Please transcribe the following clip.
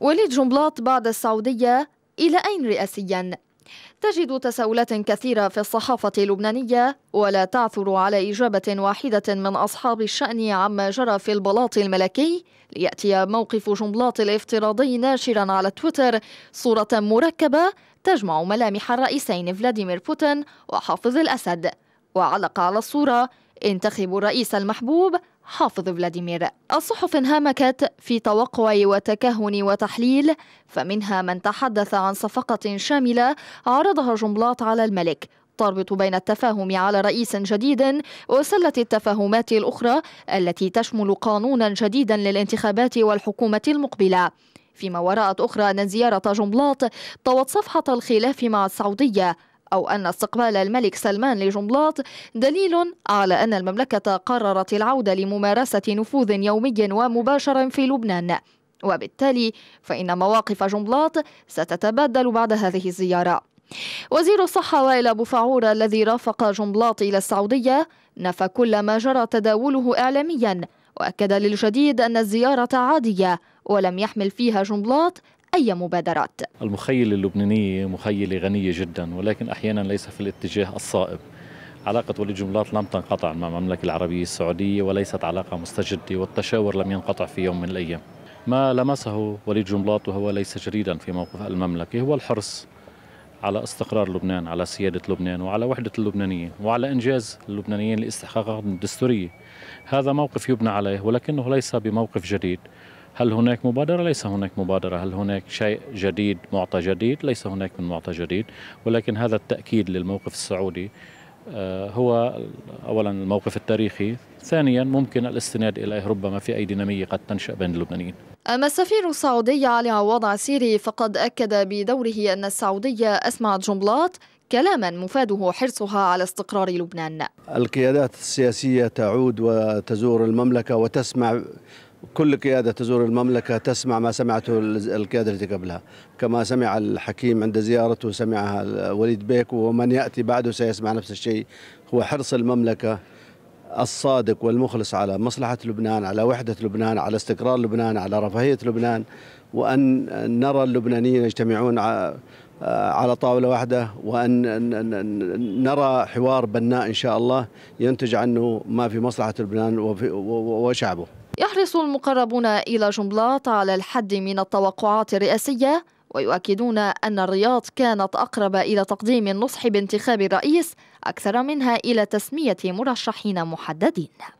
وليد جنبلاط بعد السعودية إلى أين رئاسياً؟ تجد تساؤلات كثيرة في الصحافة اللبنانية ولا تعثر على إجابة واحدة من أصحاب الشأن عما جرى في البلاط الملكي ليأتي موقف جنبلاط الافتراضي ناشرا على تويتر صورة مركبة تجمع ملامح الرئيسين فلاديمير بوتين وحافظ الأسد وعلق على الصورة انتخبوا الرئيس المحبوب حافظ فلاديمير الصحف انهمكت في توقع وتكهن وتحليل فمنها من تحدث عن صفقة شاملة عرضها جملات على الملك تربط بين التفاهم على رئيس جديد وسلة التفاهمات الأخرى التي تشمل قانونا جديدا للانتخابات والحكومة المقبلة فيما وراءت أخرى أن زيارة جملات طوت صفحة الخلاف مع السعودية أو أن استقبال الملك سلمان لجملاط دليل على أن المملكة قررت العودة لممارسة نفوذ يومي ومباشر في لبنان وبالتالي فإن مواقف جملاط ستتبدل بعد هذه الزيارة وزير الصحة وائل أبو فعور الذي رافق جملاط إلى السعودية نفى كل ما جرى تداوله إعلامياً وأكد للجديد أن الزيارة عادية ولم يحمل فيها جملاط أي مبادرات المخيلة اللبنانية مخيلة غنية جدا ولكن أحيانا ليس في الاتجاه الصائب علاقة ولي الجملات لم تنقطع مع المملكة العربية السعودية وليست علاقة مستجدة والتشاور لم ينقطع في يوم من الأيام ما لمسه وليد جملاط وهو ليس جديدا في موقف المملكة هو الحرص على استقرار لبنان على سيادة لبنان وعلى وحدة اللبنانيين وعلى إنجاز اللبنانيين لاستحقاقاتهم الدستورية هذا موقف يبنى عليه ولكنه ليس بموقف جديد هل هناك مبادرة؟ ليس هناك مبادرة هل هناك شيء جديد معطى جديد؟ ليس هناك من معطى جديد ولكن هذا التأكيد للموقف السعودي آه، هو أولا الموقف التاريخي ثانيا ممكن الاستناد إليه ربما في أي دينامية قد تنشأ بين اللبنانيين أما السفير السعودي علي عوض عسيري فقد أكد بدوره أن السعودية أسمعت جملات كلاما مفاده حرصها على استقرار لبنان القيادات السياسية تعود وتزور المملكة وتسمع كل قيادة تزور المملكة تسمع ما سمعته القيادة التي قبلها كما سمع الحكيم عند زيارته سمعها وليد بيك ومن يأتي بعده سيسمع نفس الشيء هو حرص المملكة الصادق والمخلص على مصلحة لبنان على وحدة لبنان على استقرار لبنان على رفاهية لبنان وأن نرى اللبنانيين يجتمعون على طاولة واحدة وأن نرى حوار بناء إن شاء الله ينتج عنه ما في مصلحة لبنان وشعبه يحرص المقربون إلى جملات على الحد من التوقعات الرئاسية ويؤكدون أن الرياض كانت أقرب إلى تقديم النصح بانتخاب الرئيس أكثر منها إلى تسمية مرشحين محددين